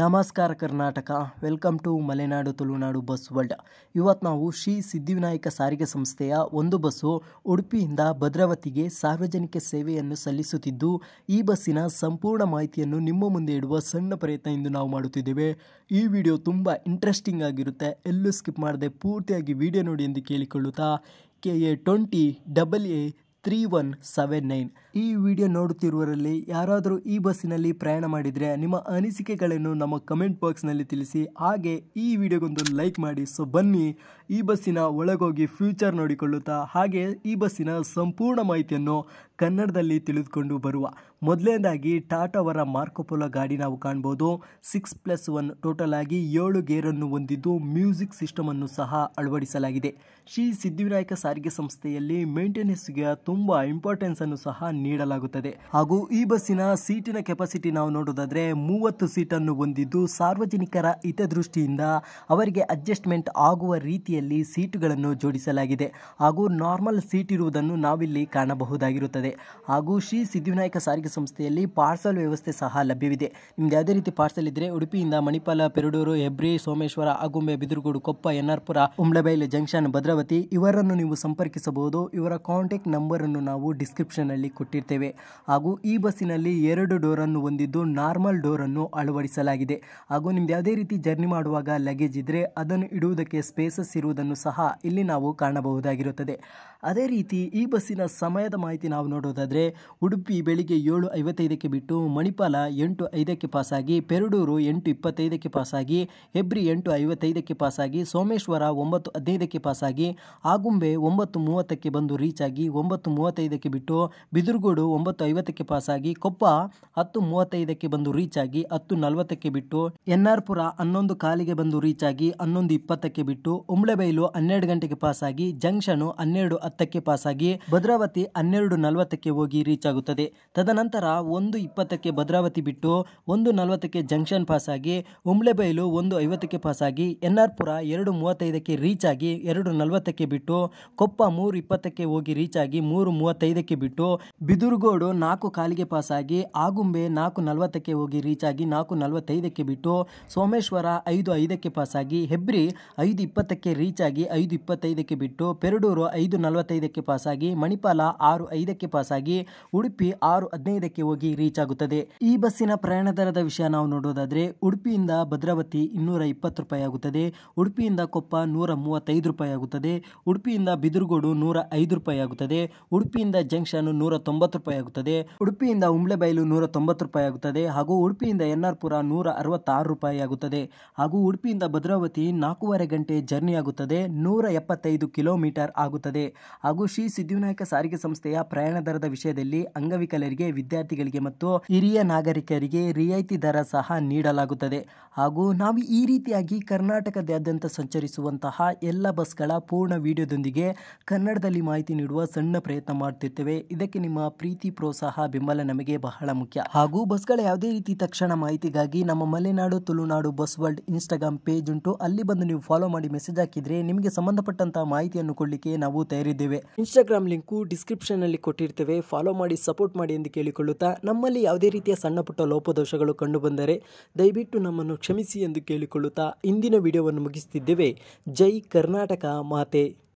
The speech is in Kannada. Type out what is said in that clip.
ನಮಸ್ಕಾರ Karnataka welcome to Malenadu Tulunadu bus world ಇವತ್ತು ನಾವು ಶ್ರೀ ಸಿದ್ಧಿವಿನಾಯಕ ಸಾರಿಗೆ ಸಂಸ್ಥೆಯ ಒಂದು ಬಸ್ಸು ಉಡುಪಿಯಿಂದ ಭದ್ರಾವತಿಗೆ ಸಾರ್ವಜನಿಕ ಸೇವೆಯನ್ನು ಸಲ್ಲಿಸುತ್ತಿದ್ದು ಈ ಬಸ್ಸಿನ ಸಂಪೂರ್ಣ ಮಾಹಿತಿಯನ್ನು ನಿಮ್ಮ ಮುಂದೆ ಇಡುವ ಸಣ್ಣ ಪ್ರಯತ್ನ ಎಂದು ನಾವು ಮಾಡುತ್ತಿದ್ದೇವೆ ಈ ವಿಡಿಯೋ ತುಂಬ ಇಂಟ್ರೆಸ್ಟಿಂಗ್ ಆಗಿರುತ್ತೆ ಎಲ್ಲೂ ಸ್ಕಿಪ್ ಮಾಡದೆ ಪೂರ್ತಿಯಾಗಿ ವಿಡಿಯೋ ನೋಡಿ ಎಂದು ಕೇಳಿಕೊಳ್ಳುತ್ತಾ K A twenty double A three one seven nine ಈ ವಿಡಿಯೋ ನೋಡುತ್ತಿರುವರಲ್ಲಿ ಯಾರಾದರೂ ಈ ಬಸ್ಸಿನಲ್ಲಿ ಪ್ರಯಾಣ ಮಾಡಿದರೆ ನಿಮ್ಮ ಅನಿಸಿಕೆಗಳನ್ನು ನಮ್ಮ ಕಮೆಂಟ್ ಬಾಕ್ಸ್ನಲ್ಲಿ ತಿಳಿಸಿ ಹಾಗೆ ಈ ವಿಡಿಯೋಗೊಂದು ಲೈಕ್ ಮಾಡಿ ಸೊ ಬನ್ನಿ ಈ ಬಸ್ಸಿನ ಒಳಗೋಗಿ ಫ್ಯೂಚರ್ ನೋಡಿಕೊಳ್ಳುತ್ತಾ ಹಾಗೆ ಈ ಬಸ್ಸಿನ ಸಂಪೂರ್ಣ ಮಾಹಿತಿಯನ್ನು ಕನ್ನಡದಲ್ಲಿ ತಿಳಿದುಕೊಂಡು ಬರುವ ಮೊದಲನೇದಾಗಿ ಟಾಟಾವರ ಮಾರ್ಕೋಪೋಲೋ ಗಾಡಿ ನಾವು ಕಾಣ್ಬೋದು ಸಿಕ್ಸ್ ಪ್ಲಸ್ ಒನ್ ಟೋಟಲ್ ಆಗಿ ಏಳು ಗೇರನ್ನು ಹೊಂದಿದ್ದು ಮ್ಯೂಸಿಕ್ ಸಿಸ್ಟಮ್ ಅನ್ನು ಸಹ ಅಳವಡಿಸಲಾಗಿದೆ ಶ್ರೀ ಸಿದ್ಧಿವಿನಾಯಕ ಸಾರಿಗೆ ಸಂಸ್ಥೆಯಲ್ಲಿ ಮೇಂಟೆನೆನ್ಸ್ಗೆ ತುಂಬ ಇಂಪಾರ್ಟೆನ್ಸನ್ನು ಸಹ ನೀಡಲಾಗುತ್ತದೆ ಹಾಗೂ ಈ ಬಸ್ಸಿನ ಸೀಟಿನ ಕೆಪಾಸಿಟಿ ನಾವು ನೋಡೋದಾದ್ರೆ ಮೂವತ್ತು ಸೀಟ್ ಅನ್ನು ಹೊಂದಿದ್ದು ಸಾರ್ವಜನಿಕರ ಹಿತದೃಷ್ಟಿಯಿಂದ ಅವರಿಗೆ ಅಡ್ಜಸ್ಟ್ಮೆಂಟ್ ಆಗುವ ರೀತಿಯಲ್ಲಿ ಸೀಟುಗಳನ್ನು ಜೋಡಿಸಲಾಗಿದೆ ಹಾಗೂ ನಾರ್ಮಲ್ ಸೀಟ್ ಇರುವುದನ್ನು ನಾವಿಲ್ಲಿ ಕಾಣಬಹುದಾಗಿರುತ್ತದೆ ಹಾಗೂ ಶ್ರೀ ಸಿದ್ದಿವಿನಾಯಕ ಸಾರಿಗೆ ಸಂಸ್ಥೆಯಲ್ಲಿ ಪಾರ್ಸಲ್ ವ್ಯವಸ್ಥೆ ಸಹ ಲಭ್ಯವಿದೆ ನಿಮ್ಗೆ ಯಾವುದೇ ರೀತಿ ಪಾರ್ಸಲ್ ಇದ್ರೆ ಉಡುಪಿಯಿಂದ ಮಣಿಪಾಲ ಪೆರಡೂರು ಹೆಬ್ರಿ ಸೋಮೇಶ್ವರ ಆಗುಂಬೆ ಬಿದಿರುಗೋಡು ಕೊಪ್ಪ ಎನ್ಆರ್ಪುರ ಉಮ್ಳಬೈಲ್ ಜಂಕ್ಷನ್ ಭದ್ರಾವತಿ ಇವರನ್ನು ನೀವು ಸಂಪರ್ಕಿಸಬಹುದು ಇವರ ಕಾಂಟ್ಯಾಕ್ಟ್ ನಂಬರ್ ಅನ್ನು ನಾವು ಡಿಸ್ಕ್ರಿಪ್ಷನ್ ಅಲ್ಲಿ ಕೊಟ್ಟು ಕೊಟ್ಟಿರ್ತೇವೆ ಹಾಗೂ ಈ ಬಸ್ಸಿನಲ್ಲಿ ಎರಡು ಡೋರನ್ನು ಹೊಂದಿದ್ದು ನಾರ್ಮಲ್ ಡೋರನ್ನು ಅಳವಡಿಸಲಾಗಿದೆ ಹಾಗೂ ನಿಮ್ದು ಯಾವುದೇ ರೀತಿ ಜರ್ನಿ ಮಾಡುವಾಗ ಲಗೇಜ್ ಇದ್ದರೆ ಅದನ್ನು ಇಡುವುದಕ್ಕೆ ಸ್ಪೇಸಸ್ ಇರುವುದನ್ನು ಸಹ ಇಲ್ಲಿ ನಾವು ಕಾಣಬಹುದಾಗಿರುತ್ತದೆ ಅದೇ ರೀತಿ ಈ ಬಸ್ಸಿನ ಸಮಯದ ಮಾಹಿತಿ ನಾವು ನೋಡೋದಾದರೆ ಉಡುಪಿ ಬೆಳಿಗ್ಗೆ ಏಳು ಐವತ್ತೈದಕ್ಕೆ ಬಿಟ್ಟು ಮಣಿಪಾಲ ಎಂಟು ಐದಕ್ಕೆ ಪಾಸಾಗಿ ಪೆರಡೂರು ಎಂಟು ಇಪ್ಪತ್ತೈದಕ್ಕೆ ಪಾಸಾಗಿ ಹೆಬ್ರಿ ಎಂಟು ಐವತ್ತೈದಕ್ಕೆ ಪಾಸಾಗಿ ಸೋಮೇಶ್ವರ ಒಂಬತ್ತು ಹದಿನೈದಕ್ಕೆ ಪಾಸಾಗಿ ಆಗುಂಬೆ ಒಂಬತ್ತು ಮೂವತ್ತಕ್ಕೆ ಬಂದು ರೀಚ್ ಆಗಿ ಒಂಬತ್ತು ಮೂವತ್ತೈದಕ್ಕೆ ಬಿಟ್ಟು ಬಿದಿರು ಕಾಸರಗೋಡು ಒಂಬತ್ತು ಐವತ್ತಕ್ಕೆ ಪಾಸಾಗಿ ಕೊಪ್ಪ ಹತ್ತು ಮೂವತ್ತೈದಕ್ಕೆ ಬಂದು ರೀಚ್ ಆಗಿ ಹತ್ತು ನಲವತ್ತಕ್ಕೆ ಬಿಟ್ಟು ಎನ್ ಆರ್ ಪುರ ಹನ್ನೊಂದು ಕಾಲಿಗೆ ಬಂದು ರೀಚ್ ಆಗಿ ಹನ್ನೊಂದು ಇಪ್ಪತ್ತಕ್ಕೆ ಬಿಟ್ಟು ಉಮ್ಳೆಬೈಲು ಹನ್ನೆರಡು ಗಂಟೆಗೆ ಪಾಸಾಗಿ ಜಂಕ್ಷನ್ ಹನ್ನೆರಡು ಹತ್ತಕ್ಕೆ ಪಾಸಾಗಿ ಭದ್ರಾವತಿ ಹನ್ನೆರಡು ನಲವತ್ತಕ್ಕೆ ಹೋಗಿ ರೀಚ್ ಆಗುತ್ತದೆ ತದನಂತರ ಒಂದು ಇಪ್ಪತ್ತಕ್ಕೆ ಭದ್ರಾವತಿ ಬಿಟ್ಟು ಒಂದು ನಲವತ್ತಕ್ಕೆ ಜಂಕ್ಷನ್ ಪಾಸಾಗಿ ಉಂಬ್ಳೆಬೈಲು ಒಂದು ಐವತ್ತಕ್ಕೆ ಪಾಸಾಗಿ ಎನ್ ಆರ್ ಎರಡು ಮೂವತ್ತೈದಕ್ಕೆ ರೀಚ್ ಆಗಿ ಎರಡು ನಲವತ್ತಕ್ಕೆ ಬಿಟ್ಟು ಕೊಪ್ಪ ಮೂರು ಇಪ್ಪತ್ತಕ್ಕೆ ಹೋಗಿ ರೀಚ್ ಆಗಿ ಮೂರು ಮೂವತ್ತೈದಕ್ಕೆ ಬಿಟ್ಟು ಬಿದುರುಗೋಡು ನಾಲ್ಕು ಕಾಲಿಗೆ ಪಾಸಾಗಿ ಆಗುಂಬೆ ನಾಲ್ಕು ನಲವತ್ತಕ್ಕೆ ಹೋಗಿ ರೀಚ್ ಆಗಿ ನಾಲ್ಕು ನಲವತ್ತೈದಕ್ಕೆ ಬಿಟ್ಟು ಸೋಮೇಶ್ವರ ಐದು ಐದಕ್ಕೆ ಪಾಸಾಗಿ ಹೆಬ್ರಿ ಐದು ಇಪ್ಪತ್ತಕ್ಕೆ ರೀಚ್ ಆಗಿ ಐದು ಇಪ್ಪತ್ತೈದಕ್ಕೆ ಬಿಟ್ಟು ಪೆರಡೂರು ಐದು ನಲವತ್ತೈದಕ್ಕೆ ಪಾಸಾಗಿ ಮಣಿಪಾಲ ಆರು ಐದಕ್ಕೆ ಪಾಸಾಗಿ ಉಡುಪಿ ಆರು ಹದಿನೈದಕ್ಕೆ ಹೋಗಿ ರೀಚ್ ಆಗುತ್ತದೆ ಈ ಬಸ್ಸಿನ ಪ್ರಯಾಣ ದರದ ವಿಷಯ ನಾವು ನೋಡೋದಾದರೆ ಉಡುಪಿಯಿಂದ ಭದ್ರಾವತಿ ಇನ್ನೂರ ಇಪ್ಪತ್ತು ರೂಪಾಯಿ ಆಗುತ್ತದೆ ಉಡುಪಿಯಿಂದ ಕೊಪ್ಪ ನೂರ ಮೂವತ್ತೈದು ರೂಪಾಯಿ ಆಗುತ್ತದೆ ಉಡುಪಿಯಿಂದ ಬಿದುರುಗೋಡು ನೂರ ಐದು ರೂಪಾಯಿ ಆಗುತ್ತದೆ ಉಡುಪಿಯಿಂದ ಜಂಕ್ಷನ್ ನೂರ ತೊಂಬತ್ತು ರೂಪಾಯಿ ಆಗುತ್ತದೆ ಉಡುಪಿಯಿಂದ ಉಂಬ್ಳೆಬೈಲು ನೂರ ತೊಂಬತ್ತು ರೂಪಾಯಿ ಆಗುತ್ತದೆ ಹಾಗೂ ಉಡುಪಿಯಿಂದ ಎನ್ಆರ್ಪುರ ನೂರ ಅರವತ್ತಾರು ರೂಪಾಯಿ ಆಗುತ್ತದೆ ಹಾಗೂ ಉಡುಪಿಯಿಂದ ಭದ್ರಾವತಿ ನಾಲ್ಕೂವರೆ ಗಂಟೆ ಜರ್ನಿ ಆಗುತ್ತದೆ ನೂರ ಎಪ್ಪತ್ತೈದು ಕಿಲೋಮೀಟರ್ ಆಗುತ್ತದೆ ಹಾಗೂ ಶ್ರೀ ಸಿದ್ದಿವಿನಾಯಕ ಸಾರಿಗೆ ಸಂಸ್ಥೆಯ ಪ್ರಯಾಣ ದರದ ವಿಷಯದಲ್ಲಿ ಅಂಗವಿಕಲರಿಗೆ ವಿದ್ಯಾರ್ಥಿಗಳಿಗೆ ಮತ್ತು ಹಿರಿಯ ನಾಗರಿಕರಿಗೆ ರಿಯಾಯಿತಿ ದರ ಸಹ ನೀಡಲಾಗುತ್ತದೆ ಹಾಗೂ ನಾವು ಈ ರೀತಿಯಾಗಿ ಕರ್ನಾಟಕದಾದ್ಯಂತ ಸಂಚರಿಸುವಂತಹ ಎಲ್ಲ ಬಸ್ಗಳ ಪೂರ್ಣ ವಿಡಿಯೋದೊಂದಿಗೆ ಕನ್ನಡದಲ್ಲಿ ಮಾಹಿತಿ ನೀಡುವ ಸಣ್ಣ ಪ್ರಯತ್ನ ಮಾಡುತ್ತಿರ್ತೇವೆ ಇದಕ್ಕೆ ನಿಮ್ಮ ಪ್ರೀತಿ ಪ್ರೋತ್ಸಾಹ ಬೆಂಬಲ ನಮಗೆ ಬಹಳ ಮುಖ್ಯ ಹಾಗೂ ಬಸ್ಗಳ ಯಾವುದೇ ರೀತಿ ತಕ್ಷಣ ಮಾಹಿತಿಗಾಗಿ ನಮ್ಮ Malenadu Tulunadu bus world Instagram page ಉಂಟು ಅಲ್ಲಿ ಬಂದು ನೀವು ಫಾಲೋ ಮಾಡಿ ಮೆಸೇಜ್ ಹಾಕಿದ್ರೆ ನಿಮಗೆ ಸಂಬಂಧಪಟ್ಟಂತಹ ಮಾಹಿತಿಯನ್ನು ಕೊಡಲಿಕ್ಕೆ ನಾವು ತಯಾರಿದ್ದೇವೆ ಇನ್ಸ್ಟಾಗ್ರಾಮ್ ಲಿಂಕು ಡಿಸ್ಕ್ರಿಪ್ಷನ್ ಅಲ್ಲಿ ಕೊಟ್ಟಿರ್ತೇವೆ ಫಾಲೋ ಮಾಡಿ ಸಪೋರ್ಟ್ ಮಾಡಿ ಎಂದು ಕೇಳಿಕೊಳ್ಳುತ್ತಾ ನಮ್ಮಲ್ಲಿ ಯಾವುದೇ ರೀತಿಯ ಸಣ್ಣ ಪುಟ್ಟ ಲೋಪದೋಷಗಳು ಕಂಡು ಬಂದರೆ ದಯವಿಟ್ಟು ನಮ್ಮನ್ನು ಕ್ಷಮಿಸಿ ಎಂದು ಕೇಳಿಕೊಳ್ಳುತ್ತಾ ಇಂದಿನ ವಿಡಿಯೋವನ್ನು ಮುಗಿಸ್ತಿದ್ದೇವೆ ಜೈ ಕರ್ನಾಟಕ ಮಾತೆ